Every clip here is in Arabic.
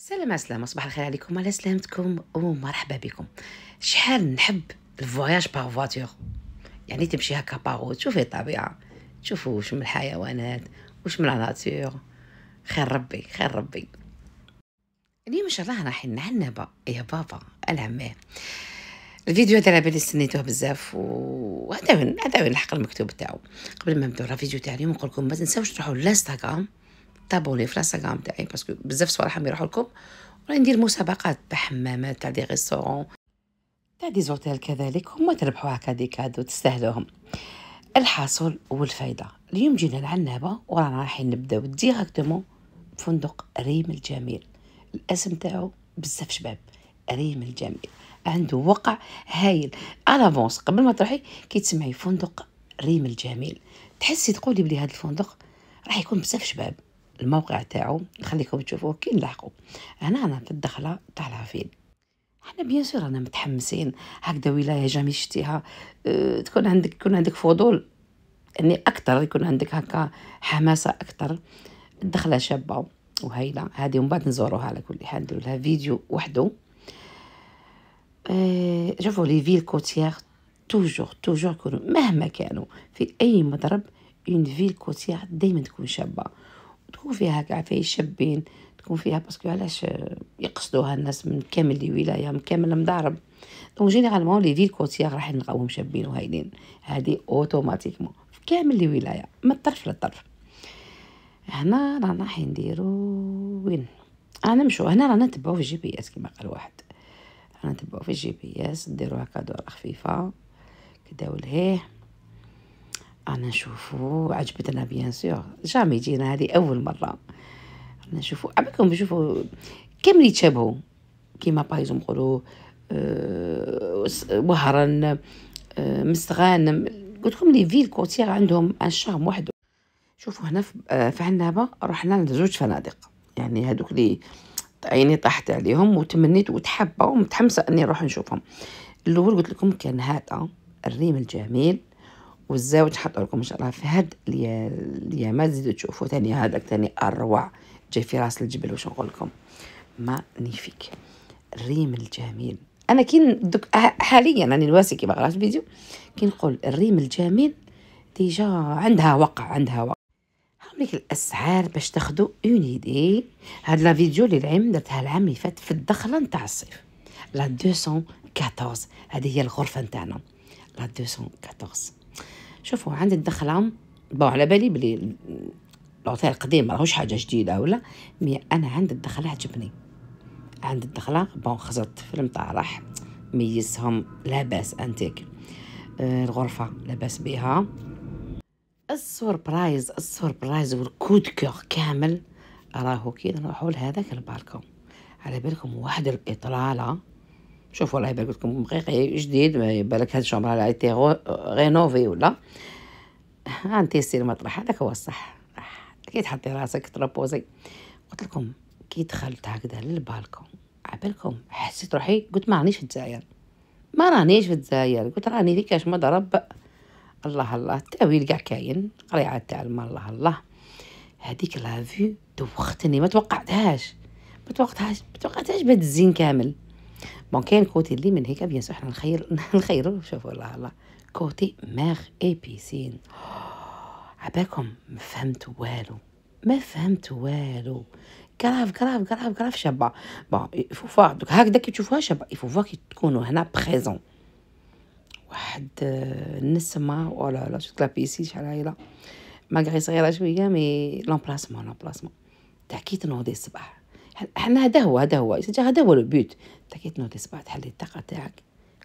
سلام عسلامة صباح الخير عليكم على سلامتكم ومرحبا بكم شحال نحب الفواياج با فواتور يعني تمشي هكا باغو تشوفي الطبيعه تشوفو واش من الحيوانات واش من لا خير ربي خير ربي اليوم ان شاء الله رايحين لعنابة يا بابا العماه الفيديو هذا على بالي استنيتوه بزاف وهذا هذا الحق المكتوب تاعو قبل ما نبداو الفيديو تاع اليوم نقول لكم ما تنساوش تروحوا للانستغرام تابوني في الانستغرام تاعي باسكو بزاف صوالح راهم يروحوا لكم ورانا ندير مسابقات تاع حمامات تاع دي ريستورون تاع دي زوتيل كذلك هما تربحوا هكا دي كادو تستاهلوهم الحاصل والفايده اليوم جينا لعنابه ورانا رايحين نبداو ديراكتومون بفندق ريم الجميل الاسم تاعو بزاف شباب ريم الجميل عنده وقع هايل الافونس قبل ما تروحي كي تسمعي فندق ريم الجميل تحسي تقولي بلي هذا الفندق راح يكون بزاف شباب الموقع تاعو نخليكم تشوفوه كي نلاحقوا هنا انا في الدخله تاع العفيل احنا بيان سور انا متحمسين هكذا ولايه جامي شتيها آه، تكون عندك يكون عندك فضول اني يعني اكثر يكون عندك هكا حماسه اكثر الدخله شابه وهايله هذه ومن بعد نزوروها على كل حال ندير لها فيديو وحده آه، شوفوا لي فيل كوتيير توجور توجور كانوا مهما كانوا في اي مضرب اون فيل كوتيير دائما تكون شابه تكون فيها كاع فيه شابين تكون فيها باسكو علاش يقصدوها الناس من كامل الولايه ولايه من كامل المضارب دونك جينيرالمون لي فيل كوتيغ راح نلقاوهم شابين وهايلين هادي اوتوماتيكمون في كامل الولايه ولايه من الطرف للطرف هنا رانا راح نديرو وين انا نمشو هنا رانا نتبعو في الجي بي اس كما قال واحد رانا نتبعو في الجي بي اس نديرو هكا دورة خفيفة كداو لهيه انا نشوفو عجبتنا بيان سور جامي يجينا هذه اول مره انا نشوفو عبكم بشوفو كامل يتشابهو كيما بايزو نقولو آه،, أه مستغان أه مستغانم قلت لكم لي فيل كوتيغ عندهم ان شارم وحده شوفوا هنا آه، في عنابه رحنا لزوج فنادق يعني هذوك لي عيني طاحت عليهم وتمنيت وتحبه ومتحمسه اني نروح نشوفهم الاول قلت لكم كان هذا الريم الجميل والزوج حط لكم ان شاء الله في هاد اللي ما تزيدوا تشوفوا تاني هذاك تاني اروع جاي في راس الجبل واش نقول لكم مانيفيك الريم الجميل انا كي دوك حاليا راني نواسي كيما قرات فيديو كي نقول الريم الجميل ديجا عندها وقع عندها وقع هاوليك الاسعار باش تاخذوا اون ايدي هاد لا فيديو اللي العام درتها العام اللي فات في الدخله نتاع الصيف لا 214 هذه هي الغرفه نتاعنا لا 214 شوفوا عندي الدخله بون على بالي بلي العطير القديم ماهوش حاجه جديده ولا مي انا عند الدخله عجبني عند الدخله بون خزرت في المطارح ميزهم لاباس انتيك آه، الغرفه لاباس بها السوربرايز السوربرايز والكود كور كامل راهو كي نروحو لهذاك البالكون على بالكم واحد الاطلاله شوف والله يبارك لكم مقيقي إيه، جديد بالك هاد الشمره اللي تي رينوفي ولا آه، سير مطرح هذاك هو الصح كي تحطي راسك تروبوزي قلت لكم كي دخلت هكذا للبالكون عبالكم حسيت روحي قلت ما رانيش في الجزائر ما رانيش في الجزائر قلت راني في كاش مضرب الله الله التاويل كاع كاين قريعه تاع الماء الله الله هذيك لافيو دوختني ما توقعتهاش ما توقعتهاش ما توقعتهاش بهذا الزين كامل بون كاين كوتي اللي من هيك بيان احنا نخير نخيرو شوفوا الله الله كوتي ماغ بيسين عباكم ما فهمت والو ما فهمت والو كراف كراف كراف كراف شابه بون يفو فوا دوك هكذا كي تشوفوها شابه يفو فوا كي تكونوا هنا بريزون واحد النسمه ولا oh لا شفت لا بيسي شحال هايله ما صغيره شويه مي لامبلاسمون لامبلاسمون تاع كي تنوضي الصباح احنا هذا هو هذا هو هذا هو البيوت بوت كي تنوضي الصباح تحلي الطاقه تاعك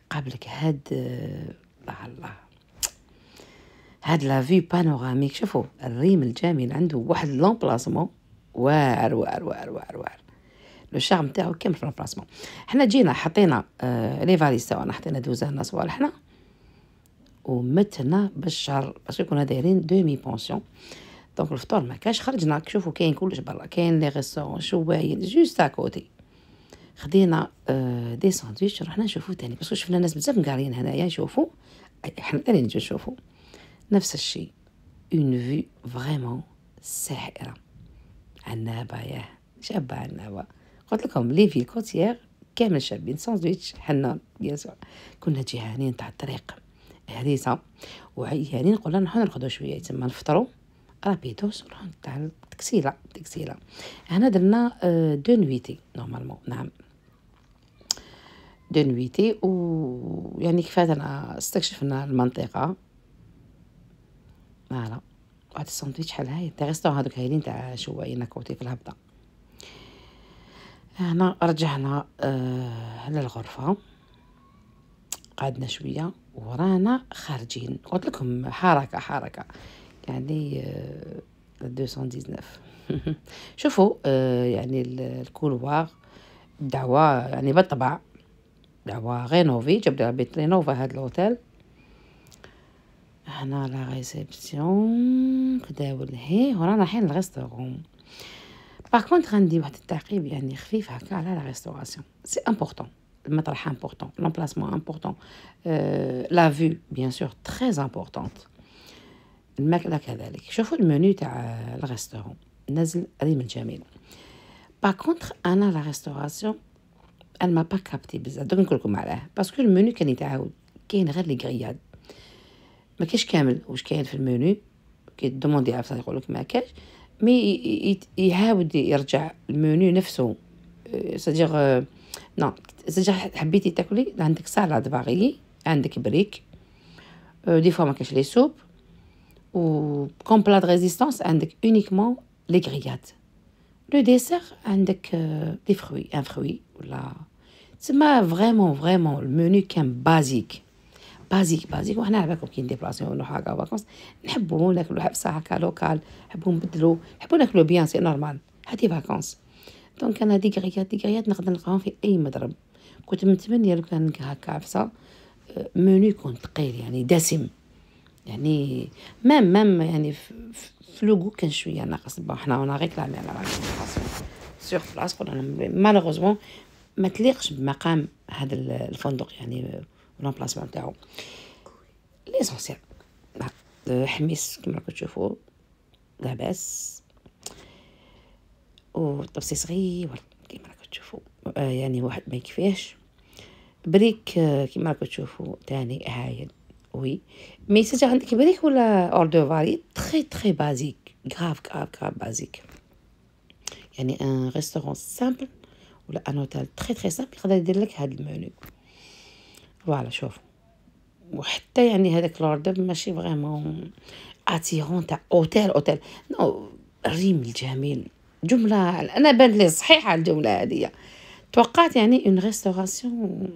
قابلك هاد الله الله هاد لا في بانوراميك شوفوا الريم الجميل عنده واحد لومبلاسمون واعر واعر واعر واعر واعر لو شارم تاعو كامل في لومبلاسمون حنا جينا حطينا آه لي فاليس تاعنا حطينا دوزانا صوالحنا ومتنا بالشر باسكو كنا دايرين دومي بونسيون دونك الفطور ما كاش خرجنا شوفوا كاين كلش برا كاين لي ريستورون شوايل جوست اكوتي خدينا آه دي ساندويتش رحنا نشوفو تاني باسكو شفنا ناس بزاف مقارين هنايا نشوفو حنا تاني نجو نشوفو نفس الشيء اون في فريمون ساحره عنابه ياه شابه عنابه قلت لكم لي في الكوتيير كامل شابين ساندويتش حنا بيان كنا جيهانين تاع الطريق هريسه وعيانين قلنا نحن نرقدو شويه تما نفطرو رابيدو سرعون تاع التكسيله التكسيله هنا درنا آه، دو نويتي نورمالمون نعم دو نويتي و يعني كفاتنا استكشفنا المنطقه فوالا واحد الساندويتش شحال هاي تاع ريستورون هادوك هايلين تاع شوايين ناكوتي في الهبطه هنا رجعنا آه للغرفه قعدنا شويه ورانا خارجين قلت لكم حركه حركه Euh, il euh, y en a 219. Je fais le couloir. D'abord, je ne vais pas le faire. D'abord, je vais le rénover. Je vais le rénover à l'hôtel. On a la réception. On va voir. On a maintenant le restaurant. Par contre, on bah, a une petite taille. On a une petite taille. On la restauration. C'est important. Le matelas important. L'emplacement est important. Euh, la vue, bien sûr, très importante. الماكله كذلك شوفوا المنيو تاع الغيستورون نازل ريم الجميل باغ كونتخ انا لا ريستوراسيون انا ما با كابتي بزاف دوك نقول لكم علاه باسكو المنيو كان يتعاود كاين غير لي كرياد ما كاش كامل واش كاين في المنيو كي دوموندي عفوا يقول لك ما كاش مي يعاود يرجع المنيو نفسه سادير نو سادير حبيتي تاكلي عندك سالاد باغي عندك بريك دي euh، فوا ما كاش لي سوب Ou comme plat de résistance, uniquement les grillades. Le dessert, عندك des fruits, un fruit ou c'est vraiment vraiment le menu est basique. بازيك بازيك وحنا على بالكم كي grillades. On a فاكونس نحبو ناكلو a لوكال نحبو نبدلو نحبو ناكلو بيان سي نورمال هادي دونك انا دي غريات دي غريات نقدر في اي كنت منو يكون ثقيل يعني دسم يعني مام مام يعني في لوغو كان شويه ناقص بون حنا غير ريكلامي على لاكونتاسيون سيغ بلاص قلنا مالوغوزمون ما تليقش بمقام هذا الفندق يعني لومبلاسمون تاعو ليسونسيال حميس كما راكم تشوفوا لاباس طبسي صغير كما راكم تشوفوا آه، يعني واحد ما يكفيهش بريك آه، كما راكم تشوفوا تاني هايل وي مي سجا عندك بريك ولا اور دو فاري تري تري بازيك غراف غراف غراف بازيك يعني ان ريستورون سامبل ولا ان اوتيل تري تري سامبل يقدر يدير لك هاد المنيو فوالا شوف وحتى يعني هذاك لوردر ماشي فريمون اتيرون تاع اوتيل اوتيل نو الريم الجميل جمله انا بان لي صحيحه الجمله هذه توقعت يعني اون ريستوراسيون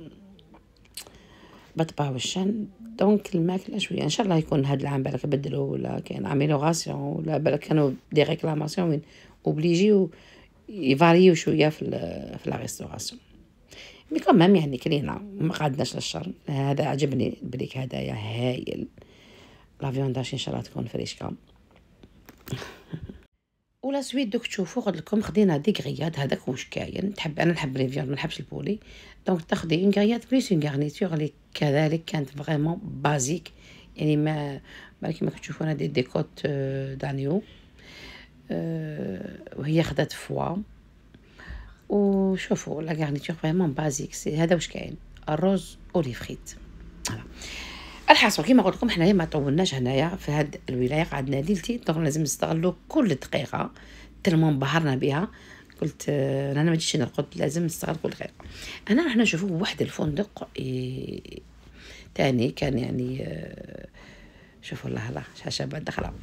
بطبع وشان دونك الماكلة شوية إن شاء الله يكون هاد العام بالك بدلو ولا كان عاميلوغاسيون ولا بالك كانوا دي ريكلاماسيون وين اوبليجيو يفاريو شوية في ال في لا ريستوراسيون مي كمان يعني كلينا ما قعدناش للشر هذا عجبني بليك هدايا هايل لا فيونداش ان شاء الله تكون فريشكا ولا سويت دوك تشوفوا قلت لكم خدينا دي غريات هذاك واش كاين تحب انا نحب لي منحبش ما نحبش البولي دونك تاخدي اون غريات بليس اون غارنيتور لي كذلك كانت فريمون بازيك يعني ما كما كتشوفوا انا دي ديكوت آه، دانيو آه، وهي خدات فوا وشوفوا لا غارنيتور فريمون بازيك سي هذا واش كاين الرز اوليف الحاصل كيما قلت لكم حنايا ما طولناش هنايا في هاد الولايه قعدنا ليلتي دونك لازم نستغلو كل دقيقه تلمون بهرنا بها قلت آه، انا ما جيتش نرقد لازم نستغرق الخير انا رحنا نشوفوه واحد الفندق إيه، تاني كان يعني آه، شوفوا الله الله شاشة بعد دخلها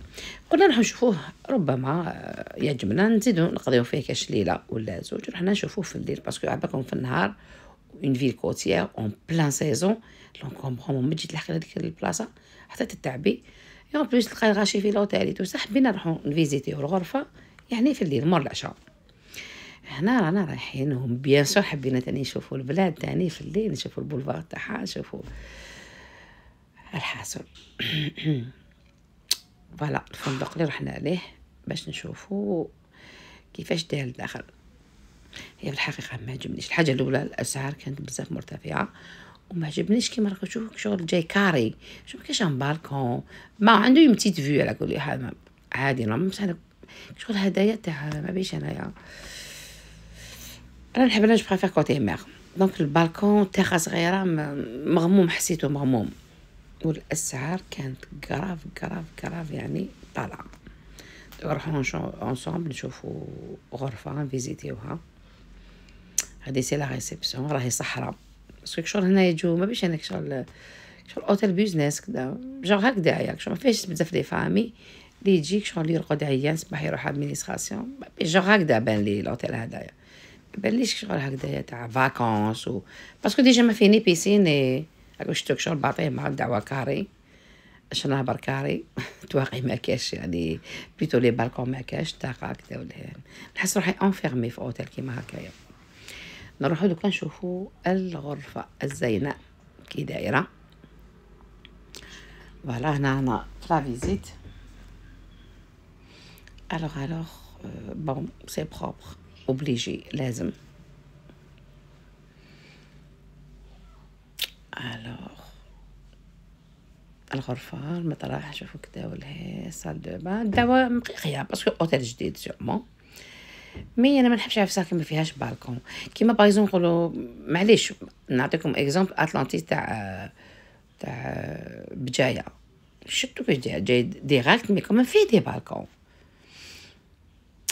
قلنا نروح نشوفوه ربما آه، يعجبنا نزيدو نقضيو فيه كاش ليلة ولا زوج رحنا نشوفوه في الليل باسكو عباكم في النهار اون فيل كوتيير اون بلان سيزون دونك كومبرون ما تجي تلحق هذيك البلاصة حتى تتعبي اون بليس تلقاي غاشي في لوتيل تو حبينا نروحو نفيزيتيو الغرفة يعني في الليل مور العشاء هنا رانا هم بيان سور حبينا تاني نشوفوا البلاد تاني في الليل نشوفوا البولفار تاعها نشوفوا الحاصل فوالا الفندق اللي رحنا عليه باش نشوفوا كيفاش داير الداخل هي في الحقيقه ما عجبنيش الحاجه الاولى الاسعار كانت بزاف مرتفعه وما عجبنيش كيما راكم تشوفوا شغل جاي كاري شوف كاش ان بالكون ما عنده يوم تيت فيو على كل حال عادي نعم، بصح شغل هدايا تاع ما بيش انايا يعني. انا نحب انا بريفير كوتي ميغ دونك البالكون تاخا صغيره مغموم حسيتو مغموم والاسعار كانت كراف كراف كراف يعني طالعه نروحو اونصومبل نشوفو غرفه نفيزيتيوها هادي سي لا ريسبسيون راهي صحراء باسكو كشغل هنا يجو ما بيش انا شغل شغل اوتيل بيزنس كدا جو هكدايا شغل ما فيهش بزاف لي فامي لي يجيك شغل يرقد عيان صباح يروح ادمينستراسيون جو هكدا بان لي الاوتيل هدايا بلش شغل هكذا تاع فاكونس و باسكو ديجا ما فيني بيسين شتوك شغل بعطيه مع الدعوه كاري عشان نهبر كاري تواقي ما كاش يعني بيتو لي بالكون ما كاش طاقه هكذا ولا نحس روحي انفيرمي في اوتيل كيما هكايا نروحو دوكا نشوفو الغرفه الزينه كي دايره فوالا هنا هنا في لا فيزيت الوغ الوغ بون سي بروبر اوبليجي لازم الوغ الغرفة المطرح شوفو كدا ولهي سال دو بان داوا مقيقية باسكو اوتيل جديد سيغمون مي انا ما نحبش عفسه ما فيهاش بالكون كيما بايزون نقولو معليش نعطيكم اكزومبل اتلانتي تاع تاع بجايه شتو بجايه جاي ديراكت مي كومون فيه دي بالكون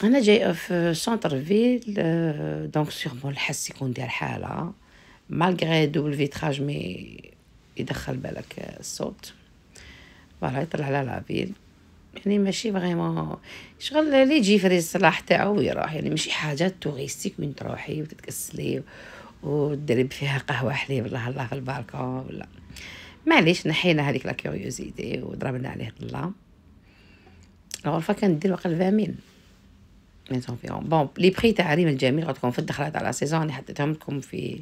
انا جاي في سونتر فيل دونك سيغمون الحس يكون ديال حاله مالغري دوبل فيتراج مي يدخل بالك الصوت فوالا يطلع على لافيل يعني ماشي فريمون شغل لي يجي في الصلاح تاعو ويروح يعني ماشي حاجه توريستيك وين تروحي وتتكسلي ودرب فيها قهوه حليب الله الله في البالكون ولا معليش نحينا هذيك لا كيوريوزيتي وضربنا عليه الله الغرفه كندير واقيلا فامين ننساهم فيهم بون لي بري تاع ريم الجميل قلت في الدخلات على سيزون اللي حطيتهم لكم في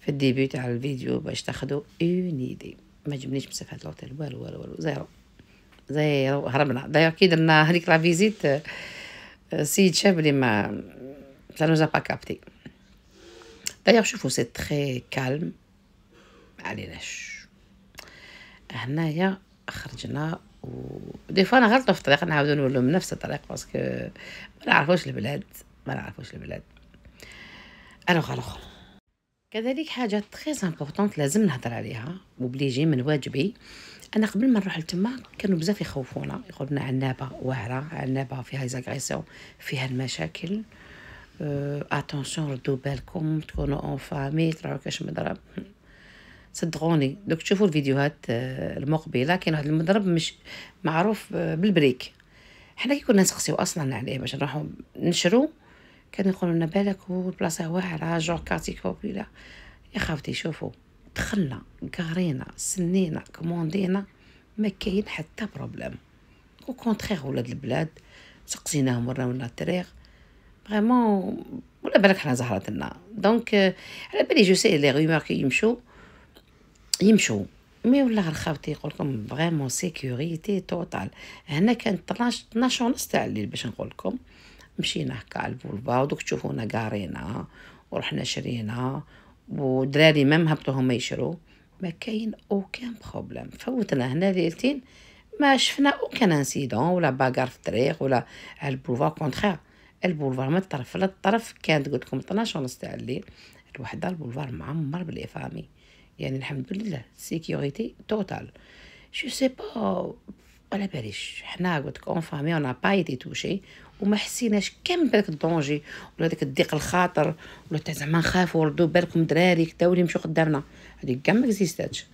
في الديبي تاع الفيديو باش تاخذوا اون ايدي ما جبنيش بزاف هاد لوطيل والو والو والو زيرو زيرو هربنا دايو كي درنا هذيك لا فيزيت سيد شاب لي ما سا نوزا با كابتي دايوغ شوفوا سي تخي كالم معليناش هنايا خرجنا دي فوا نغلطوا في الطريق نعاودو نولو من نفس الطريق باسكو ما نعرفوش البلاد ما نعرفوش البلاد الوغ الوغ كذلك حاجة تري امبورطونت لازم نهضر عليها وبليجي من واجبي انا قبل ما نروح لتما كانوا بزاف يخوفونا يقولنا عنابة واعرة عنابة فيها ايزاغريسيون فيها المشاكل اتونسيون ردو بالكم تكونوا اون فامي تراو كاش مضرب صدقوني دوك تشوفوا الفيديوهات آه، المقبله كاين واحد المضرب مش معروف آه، بالبريك حنا كي كنا نسقسيو اصلا عليه باش نروحو نشرو كانوا يقولوا لنا بالك البلاصه واعره جور كارتي كوبيلا يا خاوتي شوفوا دخلنا كارينا سنينا كوموندينا ما كاين حتى بروبليم او كونترير ولاد البلاد سقسيناهم وراونا الطريق فريمون ولا بالك حنا زهرتنا دونك آه، على بالي جو سي لي غيمور كيمشيو كي يمشوا مي ولا غير خاوتي يقول لكم فريمون سيكوريتي توتال هنا كانت 12 12 ونص تاع الليل باش نقول لكم مشينا هكا على البولبا ودوك تشوفونا قارينا ورحنا شرينا ودراري مام هبطوا هما يشرو ما كاين اوكان بروبليم فوتنا هنا ليلتين ما شفنا اوكان انسيدون ولا باغار في الطريق ولا على البولفا كونترير البولفار من الطرف للطرف كانت قلت لكم 12 ونص تاع الليل الوحده البولفار معمر بالافامي يعني الحمد لله سيكوريتي توتال جو سي با على باليش حنا قلت لك اون فامي اون با ايتي توشي وما حسيناش كان بالك الدونجي ولا داك الضيق الخاطر ولا تاع زعما نخافوا ردوا بالكم دراري كدا ولا مشو قدامنا هذيك كاع اكزيستاتش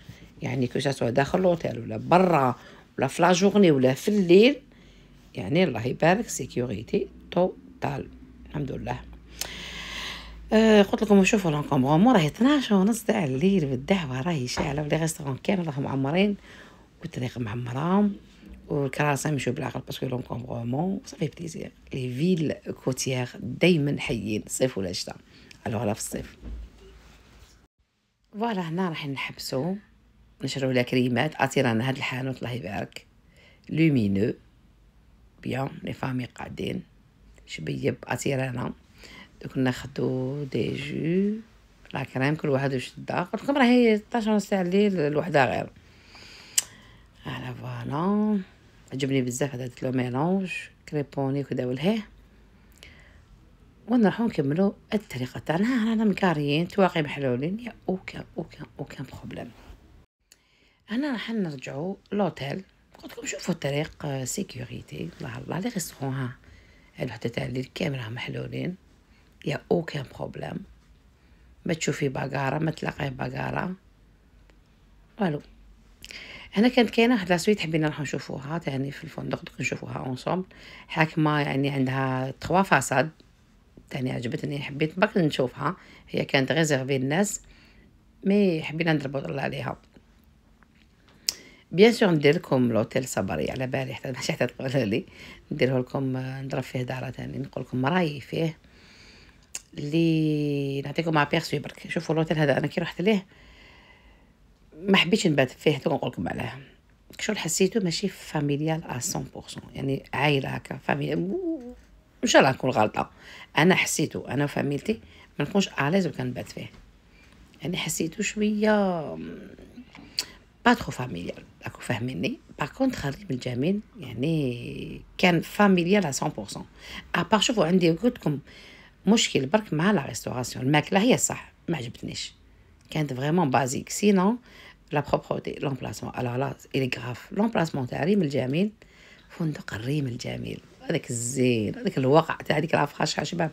يعني كو سوا داخل لوتيل ولا برا ولا في لا جورني ولا في الليل يعني الله يبارك سيكوريتي توتال الحمد لله آه، قلت لكم شوفوا لونكومبغومون راهي 12 ونص تاع الليل بالدعوه راهي شاعله ولي غيستغون كامل راهم معمرين والطريق معمره والكراسة يمشيو بالعقل باسكو لونكومبغومون صافي بليزير لي فيل كوتيير دايما حيين صيف ولا شتا الوغ لا في الصيف فوالا هنا راح نحبسو نشرو لها كريمات اتيرانا هاد الحانوت الله يبارك لومينو بيان لي فامي قاعدين شبيب اتيرانا دوك ناخدو دي جو لا كريم كل واحد دا قلت لكم راهي 12 ساعه الليل الوحده غير على فوالا عجبني بزاف هذا لو ميلونج كريبوني ولا لهيه ونروحو نكملو الطريقه تاعنا رانا مكاريين تواقي محلولين يا اوكان اوكان اوكان بروبليم هنا راح نرجعو لوتيل قلت لكم شوفوا الطريق سيكوريتي آه، الله الله لي ريستورون ها الوحده تاع الليل كامل راهم محلولين يا اوكان بروبليم ما تشوفي بقارة ما تلاقيه بقارة والو هنا كانت كاينه واحد لاسويت حبينا نروحو نشوفوها تاني يعني في الفندق دوك نشوفوها اونصومبل حاكمه يعني عندها تخوا فاصاد تاني يعني عجبتني حبيت برك نشوفها هي كانت ريزيرفي الناس مي حبينا نضربو الله عليها بيان سور ندير لكم لوتيل صبري على بالي حتى ماشي حتى تقولوا لي نديره لكم نضرب فيه دارة تاني نقول لكم رايي فيه اللي نعطيكم ابيرسو برك شوفوا الوتيل هذا انا كي رحت ليه ما حبيتش نبات فيه تو نقولكم علاه شو حسيته ماشي فاميليال 100% يعني عائله هكا فاميلي ان شاء الله نكون غلطه انا حسيته انا وفاميلتي ما نكونش اليز كنبات فيه يعني حسيته شويه با ترو فاميليال راكو فاهميني باغ كونت خريم الجميل يعني كان فاميليال 100% ابار شوفوا عندي قلت لكم مشكل برك مع لا ريستوراسيون الماكله هي صح ما عجبتنيش كانت فريمون بازيك سينو لا بروبروتي لومبلاسمون الوغ لا الي كغاف لومبلاسمون تاع ريم الجميل فندق الريم الجميل هذاك الزين هذاك الواقع تاع هذيك الافخاش شباب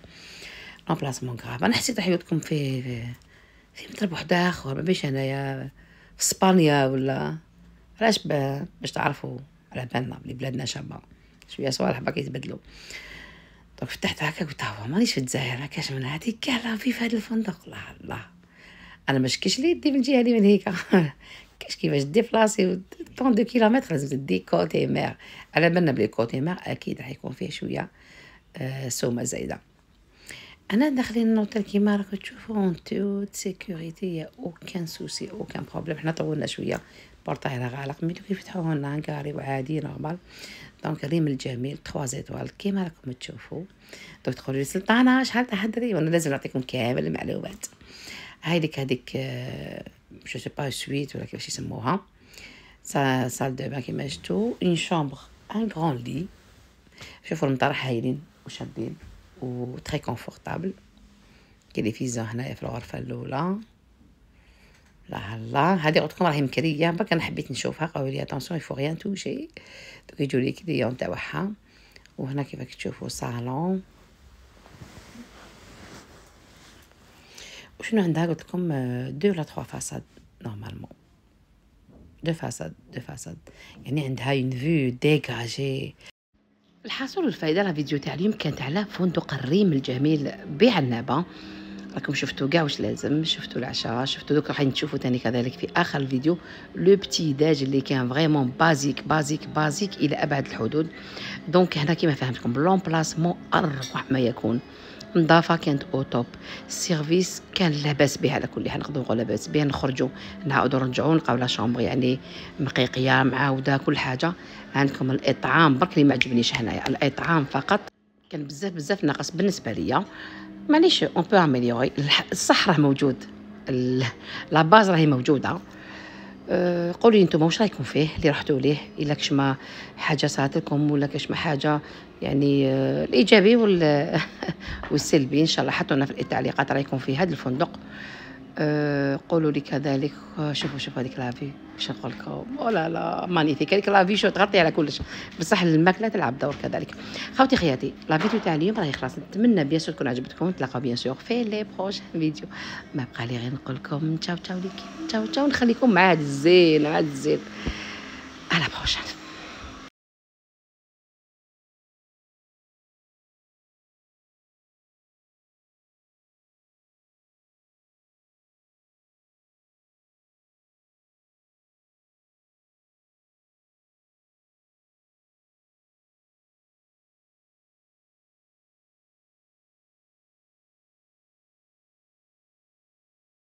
لومبلاسمون كغاف انا حسيت حياتكم في في, في مطرب واحد اخر ما بيش انايا في اسبانيا ولا علاش باش تعرفوا على بالنا بلي بلادنا شابه شويه صوالح باقي يتبدلوا دونك فتحت هكا قلت هو مانيش في الجزائر ما من هادي كاع راه في هذا الفندق لا الله انا مشكيش لي يدي من جهه لي من هيك كاش كيفاش بلاصي طون دو كيلومتر لازم تدي كوتي إيه مير على بالنا بلي كوتي إيه مير اكيد راح يكون فيه شويه آه، سومه زايده انا داخلين النوتيل كيما راكم تشوفوا اون تو سيكوريتي يا اوكان سوسي اوكان بروبليم حنا طولنا شويه بورطايل غالق ملي كيفتحوه لنا كاري وعادي نورمال دونك ريم الجميل 3 زيتوال كيما راكم تشوفوا دونك تقولوا لي شحال تاع هدري وانا لازم نعطيكم كامل المعلومات هايديك هذيك جو سي با سويت ولا كيفاش يسموها سال دو بان كيما شفتوا اون شامبر ان غران لي شوفوا المطرح هايلين وشابين و تري كونفورطابل كاين لي فيزا هنايا في الغرفه الاولى الله هذه قلت لكم راهي مكريه برك انا حبيت نشوفها قالوا لي اتونسون يفو غيان توشي دوك يجوا لي كليون تاعها وهنا كيف راك تشوفوا صالون وشنو عندها قلت لكم دو لا تخوا فاساد نورمالمون دو فاساد دو فاساد يعني عندها اون فيو ديغاجي الحاصل والفائده لا فيديو تاع اليوم كانت على فندق الريم الجميل بعنابه راكم شفتوا كاع واش لازم شفتوا العشاء شفتوا دوك راح تشوفوا ثاني كذلك في اخر الفيديو لو بتي داج اللي كان فريمون بازيك بازيك بازيك الى ابعد الحدود دونك هنا كيما فهمتكم لومبلاسمون اروع ما يكون نظافه كانت او توب السيرفيس كان لاباس به على كل حال نقدروا نقولوا لاباس به نخرجوا نعاودوا نرجعوا نلقاو لا شومبر يعني مقيقيه معاوده كل حاجه عندكم الاطعام برك اللي ما عجبنيش هنايا الاطعام فقط كان بزاف بزاف ناقص بالنسبه ليا معليش اون بو اميليوري الصح راه موجود لا باز راهي موجوده أه قولوا لي نتوما واش رايكم فيه اللي رحتوا ليه الا كش ما حاجه صارت لكم ولا كش ما حاجه يعني أه، الايجابي وال والسلبي ان شاء الله حطونا في التعليقات رايكم في هذا الفندق أه، قولوا لي كذلك شوفوا شوفوا هذيك لافي باش نقول لكم ولا لا مانيفيك هذيك لافي شو تغطي على كلش بصح الماكله تلعب دور كذلك خاوتي خياتي لا فيديو تاع اليوم راهي خلاص نتمنى بيان سور تكون عجبتكم نتلاقاو بيان سور في لي بروش فيديو ما بقى لي غير نقول لكم تشاو تشاو ليكي تشاو تشاو نخليكم مع هاد الزين مع هاد الزين على بروشين